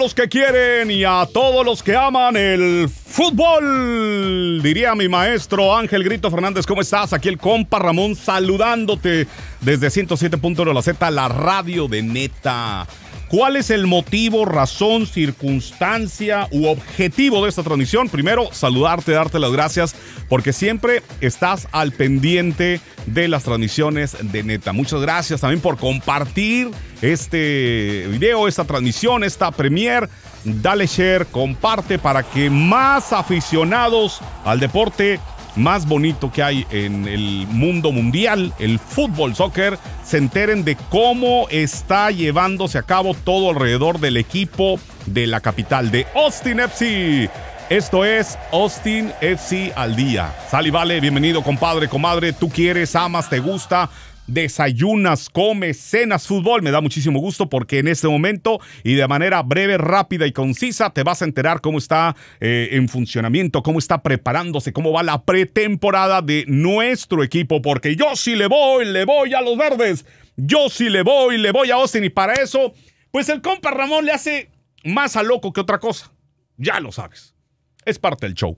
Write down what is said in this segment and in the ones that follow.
los que quieren y a todos los que aman el fútbol. Diría mi maestro Ángel Grito Fernández, ¿cómo estás? Aquí el compa Ramón saludándote desde 107.1 La Z, la radio de neta. ¿Cuál es el motivo, razón, circunstancia u objetivo de esta transmisión? Primero, saludarte, darte las gracias porque siempre estás al pendiente de las transmisiones de Neta. Muchas gracias también por compartir este video, esta transmisión, esta premier. Dale share, comparte para que más aficionados al deporte más bonito que hay en el mundo mundial, el fútbol, soccer, se enteren de cómo está llevándose a cabo todo alrededor del equipo de la capital de Austin FC. Esto es Austin FC al día. Sal y vale, bienvenido compadre, comadre. Tú quieres, amas, te gusta, desayunas, comes, cenas fútbol. Me da muchísimo gusto porque en este momento y de manera breve, rápida y concisa te vas a enterar cómo está eh, en funcionamiento, cómo está preparándose, cómo va la pretemporada de nuestro equipo. Porque yo sí le voy, le voy a los verdes. Yo sí le voy, le voy a Austin. Y para eso, pues el compa Ramón le hace más a loco que otra cosa. Ya lo sabes es parte del show.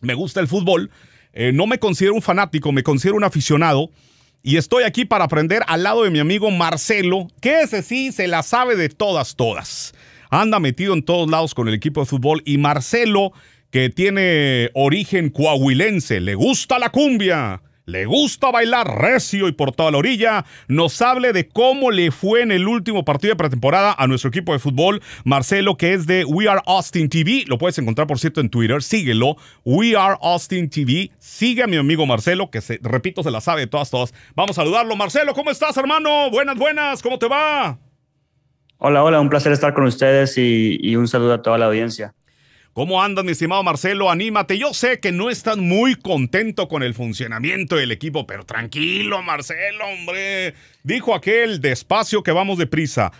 Me gusta el fútbol, eh, no me considero un fanático, me considero un aficionado. Y estoy aquí para aprender al lado de mi amigo Marcelo, que ese sí se la sabe de todas, todas. Anda metido en todos lados con el equipo de fútbol. Y Marcelo, que tiene origen coahuilense, le gusta la cumbia le gusta bailar recio y por toda la orilla, nos hable de cómo le fue en el último partido de pretemporada a nuestro equipo de fútbol, Marcelo, que es de We Are Austin TV. Lo puedes encontrar, por cierto, en Twitter. Síguelo, We Are Austin TV. Sigue a mi amigo Marcelo, que se, repito, se la sabe de todas, todas. Vamos a saludarlo. Marcelo, ¿cómo estás, hermano? Buenas, buenas, ¿cómo te va? Hola, hola, un placer estar con ustedes y un saludo a toda la audiencia. ¿Cómo andas, mi estimado Marcelo? Anímate. Yo sé que no estás muy contento con el funcionamiento del equipo, pero tranquilo, Marcelo, hombre. Dijo aquel, despacio que vamos deprisa.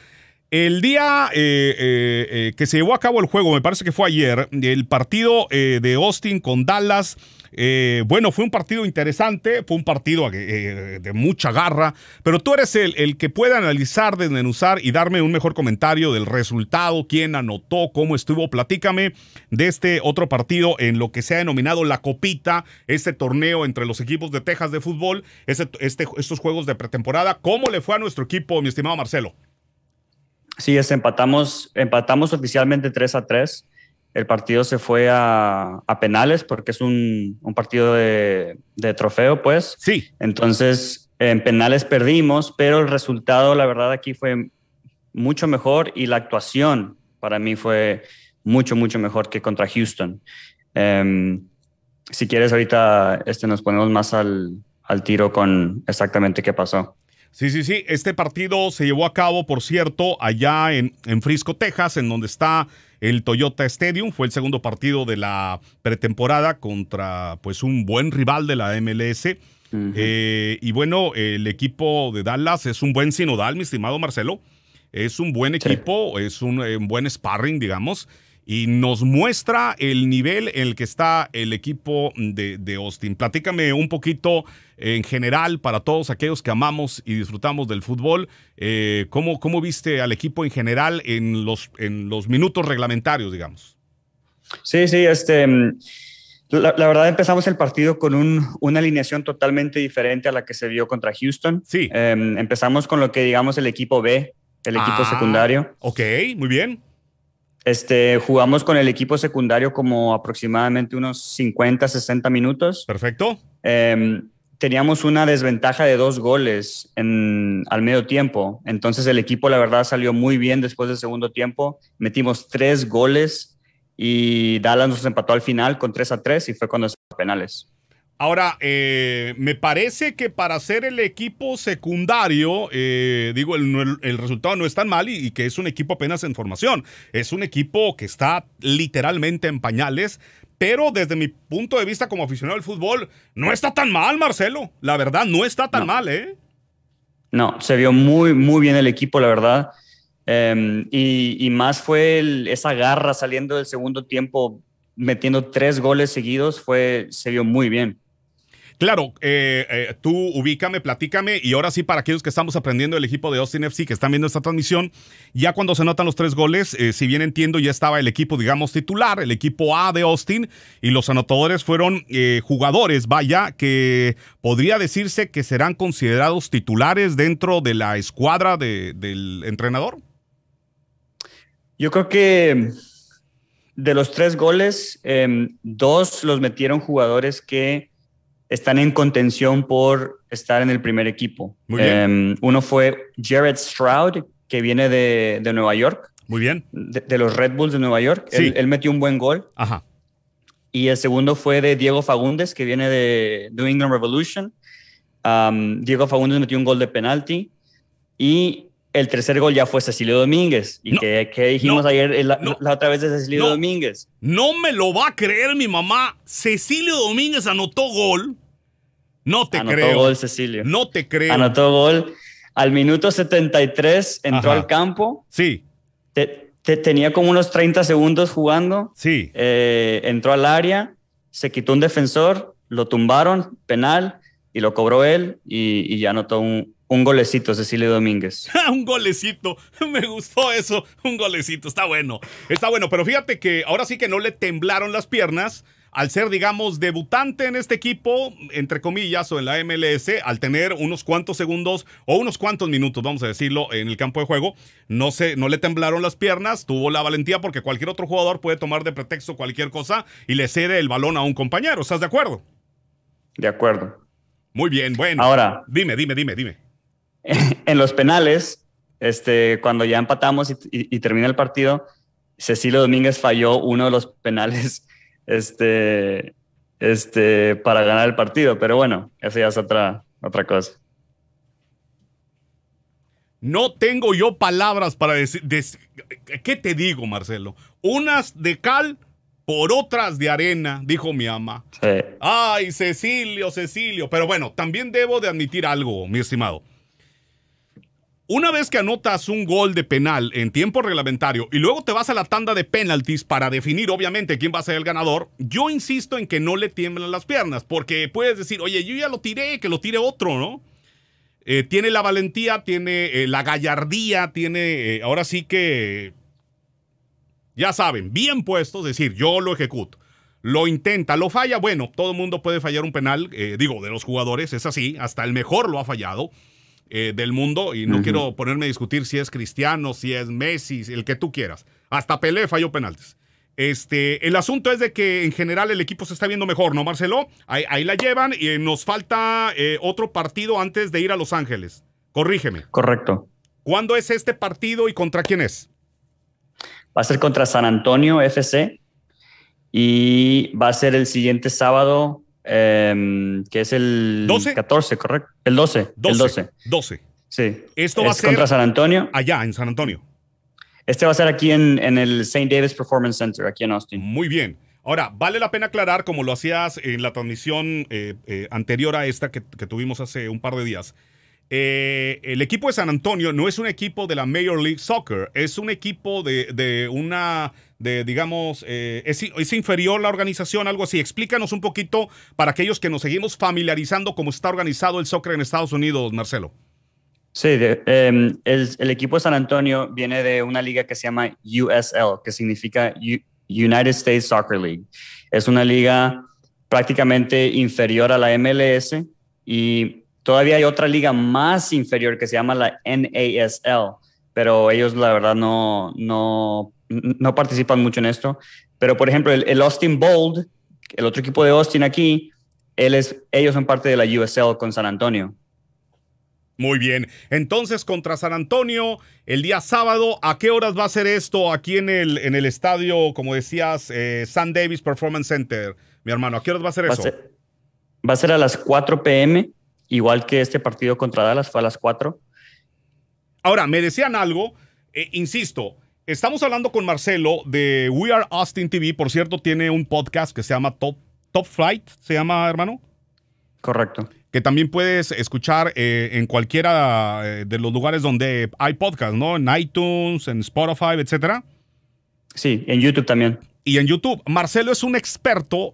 El día eh, eh, eh, que se llevó a cabo el juego, me parece que fue ayer, el partido de Austin con Dallas eh, bueno, fue un partido interesante, fue un partido eh, eh, de mucha garra, pero tú eres el, que puede analizar, desmenuzar y darme un mejor comentario del resultado, quién anotó, cómo estuvo. Platícame de este otro partido en lo que se ha denominado la copita, este torneo entre los equipos de Texas de fútbol, este, estos juegos de pretemporada. ¿Cómo le fue a nuestro equipo, mi estimado Marcelo? Sí, es, empatamos, empatamos oficialmente 3 a 3. El partido se fue a, penales porque es un, partido de, trofeo, pues. Sí. Entonces, en penales perdimos, pero el resultado, la verdad, aquí fue mucho mejor y la actuación para mí fue mucho, mucho mejor que contra Houston. Em, si quieres, ahorita este, nos ponemos más al, tiro con exactamente qué pasó. Sí, sí, sí. Este partido se llevó a cabo, por cierto, allá en Frisco, Texas, en donde está el Toyota Stadium. Fue el segundo partido de la pretemporada contra pues un buen rival de la MLS. Eh, y bueno, el equipo de Dallas es un buen sinodal, mi estimado Marcelo. Es un buen equipo, es eh, un, buen sparring, digamos y nos muestra el nivel en el que está el equipo de, Austin. Platícame un poquito eh, en general para todos aquellos que amamos y disfrutamos del fútbol, eh, ¿cómo, viste al equipo en general en los, en los minutos reglamentarios, digamos? Sí, sí, este... Mm, la, verdad empezamos el partido con una alineación totalmente diferente a la que se vio contra Houston. Sí. Em, empezamos con lo que digamos el equipo B, el equipo ah, secundario. Ok, muy bien. Este, jugamos con el equipo secundario como aproximadamente unos 50, 60 minutos. Perfecto. Em, teníamos una desventaja de dos goles en, al medio tiempo. Entonces el equipo, la verdad, salió muy bien después del segundo tiempo. Metimos tres goles y Dallas nos empató al final con 3 a 3 y fue cuando se penales. Ahora, eh, me parece que para ser el equipo secundario, eh, digo, el, resultado no es tan mal y, que es un equipo apenas en formación. Es un equipo que está literalmente en pañales, pero desde mi punto de vista como aficionado al fútbol, no está tan mal, Marcelo. La verdad, no está tan mal, ¿eh? No, se vio muy, muy bien el equipo, la verdad. Em, y, más fue esa garra saliendo del segundo tiempo, metiendo tres goles seguidos, fue, se vio muy bien. Claro, eh, eh, tú ubícame, platícame y ahora sí para aquellos que estamos aprendiendo el equipo de Austin FC que están viendo esta transmisión, ya cuando se anotan los tres goles, eh, si bien entiendo ya estaba el equipo, digamos, titular, el equipo A de Austin y los anotadores fueron jugadores, vaya, que podría decirse que serán considerados titulares dentro de la escuadra del entrenador. Yo creo que em, de los tres goles, em, dos los metieron jugadores que están en contención por estar en el primer equipo. Em, uno fue Jared Stroud, que viene de, de Nueva York. Muy bien. De, los Red Bulls de Nueva York. Él, metió un buen gol. Ajá. Y el segundo fue de Diego Fagundes, que viene de New England Revolution. Diego Fagundes metió un gol de penalti. Y el tercer gol ya fue Cecilio Domínguez. ¿Y qué dijimos ayer la, otra vez de Cecilio Domínguez? No me lo va a creer mi mamá. Cecilio Domínguez anotó gol. No te creo. Anotó gol, Cecilio. No te creo. Anotó gol. Al minuto 73 entró al campo. Sí. Te, tenía como unos 30 segundos jugando. Sí. Eh, entró al área, se quitó un defensor, lo tumbaron, penal, y lo cobró él y, y ya anotó un, un golecito, Cecilio Domínguez. un golecito. Me gustó eso. Un golecito. Está bueno. Está bueno. Pero fíjate que ahora sí que no le temblaron las piernas al ser, digamos, debutante en este equipo, entre comillas, o en la MLS, al tener unos cuantos segundos o unos cuantos minutos, vamos a decirlo, en el campo de juego, no, se, no le temblaron las piernas, tuvo la valentía porque cualquier otro jugador puede tomar de pretexto cualquier cosa y le cede el balón a un compañero. ¿Estás de acuerdo? De acuerdo. Muy bien, bueno. Ahora. Dime, dime, dime, dime. en los penales, este, cuando ya empatamos y, termina el partido, Cecilio Domínguez falló uno de los penales este, este, para ganar el partido. Pero bueno, eso ya es otra, otra cosa. No tengo yo palabras para decir. ¿Qué te digo, Marcelo? Unas de cal por otras de arena, dijo mi ama. Ay, Cecilio, Cecilio. Pero bueno, también debo de admitir algo, mi estimado. Una vez que anotas un gol de penal en tiempo reglamentario y luego te vas a la tanda de penaltis para definir obviamente quién va a ser el ganador, yo insisto en que no le tiemblan las piernas, porque puedes decir, oye, yo ya lo tiré, que lo tire otro, ¿no? Eh, tiene la valentía, tiene eh, la gallardía, tiene, eh, ahora sí que, ya saben, bien puestos, es decir, yo lo ejecuto. Lo intenta, lo falla, bueno, todo el mundo puede fallar un penal, digo, de los jugadores, es así, hasta el mejor lo ha fallado. Eh, del mundo y no quiero ponerme a discutir si es Cristiano, si es Messi, el que tú quieras. Hasta Pelé falló penaltis. Este, el asunto es de que en general el equipo se está viendo mejor, ¿no, Marcelo? Ahí, la llevan y nos falta eh, otro partido antes de ir a Los Ángeles. Corrígeme. Correcto. ¿Cuándo es este partido y contra quién es? Va a ser contra San Antonio FC y va a ser el siguiente sábado Em, que es el 14, correcto. El 12, 12, El 12. Sí. Esto va a ser contra San Antonio. Allá, en San Antonio. Este va a ser aquí en, en el St. Davis Performance Center, aquí en Austin. Muy bien. Ahora, vale la pena aclarar, como lo hacías en la transmisión eh, eh, anterior a esta que, que, tuvimos hace un par de días, eh, el equipo de San Antonio no es un equipo de la Major League Soccer, es un equipo de, una, de, digamos, eh, es, inferior la organización, algo así. Explícanos un poquito para aquellos que nos seguimos familiarizando cómo está organizado el soccer en Estados Unidos, Marcelo. Sí, em, el, equipo de San Antonio viene de una liga que se llama USL, que significa United States Soccer League. Es una liga prácticamente inferior a la MLS y Todavía hay otra liga más inferior que se llama la NASL, pero ellos la verdad no, no, no participan mucho en esto. Pero por ejemplo, el, Austin Bold, el otro equipo de Austin aquí, él es, ellos son parte de la USL con San Antonio. Muy bien. Entonces, contra San Antonio, el día sábado, ¿a qué horas va a ser esto aquí en el, en el estadio, como decías, eh, San Davis Performance Center? Mi hermano, ¿a qué horas va a ser eso? va a ser a las 4 p.m igual que este partido contra Dallas, fue a las cuatro. Ahora, me decían algo, eh, insisto, estamos hablando con Marcelo de We Are Austin TV, por cierto, tiene un podcast que se llama Top, Top Flight, se llama, hermano. Correcto. Que también puedes escuchar eh, en cualquiera eh, de los lugares donde hay podcast, ¿no? En iTunes, en Spotify, etcétera. Sí, en YouTube también. Y en YouTube. Marcelo es un experto,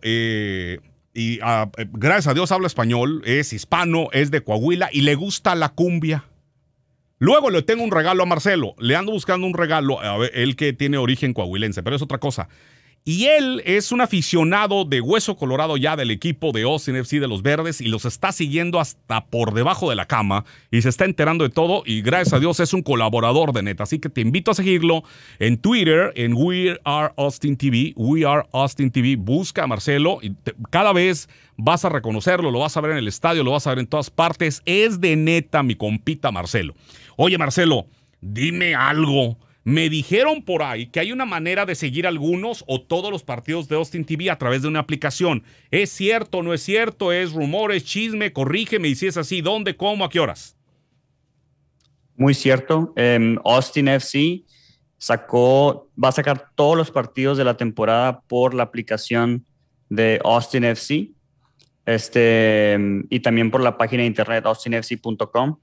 y ah, eh, gracias a Dios habla español, es hispano, es de Coahuila y le gusta la cumbia. Luego le tengo un regalo a Marcelo. Le ando buscando un regalo, a él que tiene origen coahuilense, pero es otra cosa. Y él es un aficionado de hueso colorado ya del equipo de Austin FC de los Verdes y los está siguiendo hasta por debajo de la cama y se está enterando de todo y gracias a Dios es un colaborador de neta. Así que te invito a seguirlo en Twitter, en We Are Austin TV, We Are Austin TV, busca a Marcelo y cada vez vas a reconocerlo, lo vas a ver en el estadio, lo vas a ver en todas partes. Es de neta mi compita Marcelo. Oye Marcelo, dime algo. Me dijeron por ahí que hay una manera de seguir algunos o todos los partidos de Austin TV a través de una aplicación. ¿Es cierto o no es cierto? ¿Es rumores, chisme? Corrígeme me si así, ¿dónde, cómo, a qué horas? Muy cierto. Em, Austin FC sacó, va a sacar todos los partidos de la temporada por la aplicación de Austin FC este, em, y también por la página de internet austinfc.com.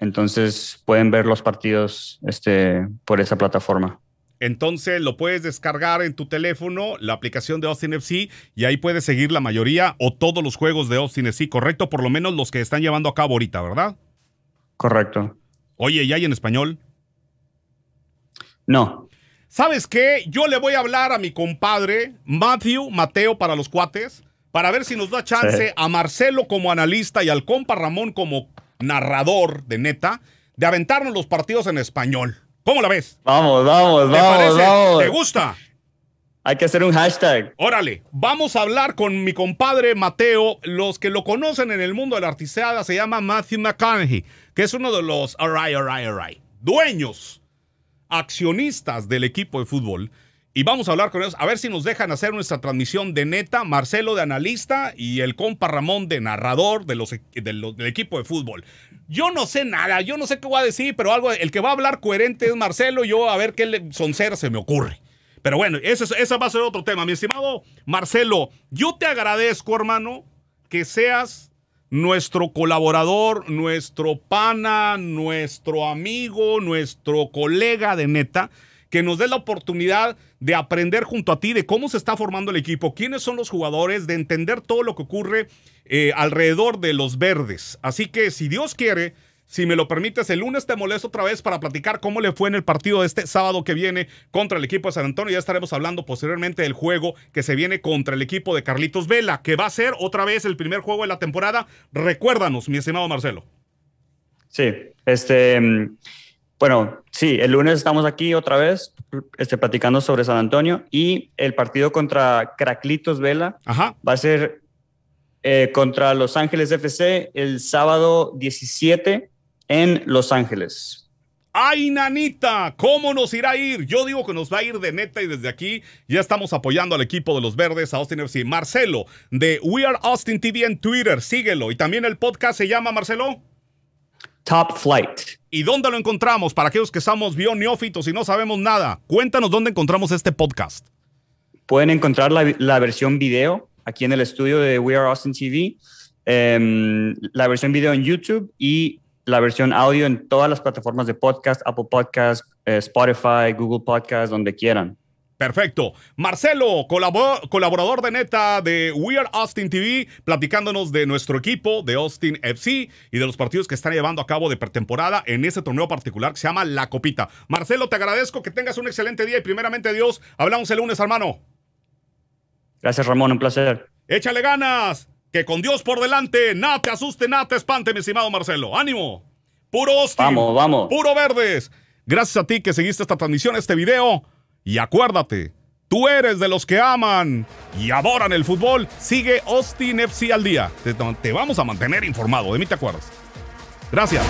Entonces pueden ver los partidos este, por esa plataforma. Entonces lo puedes descargar en tu teléfono, la aplicación de Austin FC, y ahí puedes seguir la mayoría o todos los juegos de Austin FC, correcto, por lo menos los que están llevando a cabo ahorita, ¿verdad? Correcto. Oye, ¿y hay en español? No. ¿Sabes qué? Yo le voy a hablar a mi compadre, Matthew, Mateo para los cuates, para ver si nos da chance a Marcelo como analista y al compa Ramón como narrador de neta, de aventarnos los partidos en español. ¿Cómo la ves? Vamos, vamos, vamos, ¿Te gusta? Hay que hacer un hashtag. Órale, vamos a hablar con mi compadre Mateo. Los que lo conocen en el mundo de la artiseada se llama Matthew McConaughey, que es uno de los dueños, accionistas del equipo de fútbol. Y vamos a hablar con ellos a ver si nos dejan hacer nuestra transmisión de neta, Marcelo de analista y el compa Ramón de narrador de los, del equipo de fútbol. Yo no sé nada, yo no sé qué voy a decir, pero algo, el que va a hablar coherente es Marcelo, yo a ver qué le, se me ocurre. Pero bueno, eso ese va a ser otro tema. Mi estimado Marcelo, yo te agradezco, hermano, que seas nuestro colaborador, nuestro pana, nuestro amigo, nuestro colega de neta que nos dé la oportunidad de aprender junto a ti de cómo se está formando el equipo, quiénes son los jugadores, de entender todo lo que ocurre eh, alrededor de los verdes. Así que si Dios quiere, si me lo permites, el lunes te molesto otra vez para platicar cómo le fue en el partido de este sábado que viene contra el equipo de San Antonio. Ya estaremos hablando posteriormente del juego que se viene contra el equipo de Carlitos Vela, que va a ser otra vez el primer juego de la temporada. Recuérdanos, mi estimado Marcelo. Sí, este. Mm, bueno, sí, el lunes estamos aquí otra vez este, platicando sobre San Antonio y el partido contra Craclitos Vela va a ser eh, contra Los Ángeles FC el sábado 17 en Los Ángeles. ¡Ay, nanita! ¿Cómo nos irá a ir? Yo digo que nos va a ir de neta y desde aquí ya estamos apoyando al equipo de los verdes, a Austin FC. Marcelo, de We Are Austin TV en Twitter, síguelo. Y también el podcast se llama Marcelo. Top Flight. ¿Y dónde lo encontramos? Para aquellos que estamos neófitos y no sabemos nada, cuéntanos dónde encontramos este podcast. Pueden encontrar la, versión video aquí en el estudio de We Are Austin TV, em, la versión video en YouTube y la versión audio en todas las plataformas de podcast, Apple Podcast, eh, Spotify, Google Podcast, donde quieran. Perfecto. Marcelo, colaborador de neta de We Are Austin TV, platicándonos de nuestro equipo de Austin FC y de los partidos que están llevando a cabo de pretemporada en ese torneo particular que se llama La Copita. Marcelo, te agradezco que tengas un excelente día y primeramente Dios, hablamos el lunes, hermano. Gracias, Ramón, un placer. Échale ganas, que con Dios por delante, nada te asuste, nada te espante, mi estimado Marcelo. Ánimo. Puro Austin. Vamos, vamos. Puro Verdes. Gracias a ti que seguiste esta transmisión, este video. Y acuérdate, tú eres de los que aman y adoran el fútbol. Sigue Austin FC al día. Te, te vamos a mantener informado, de mí te acuerdas. Gracias.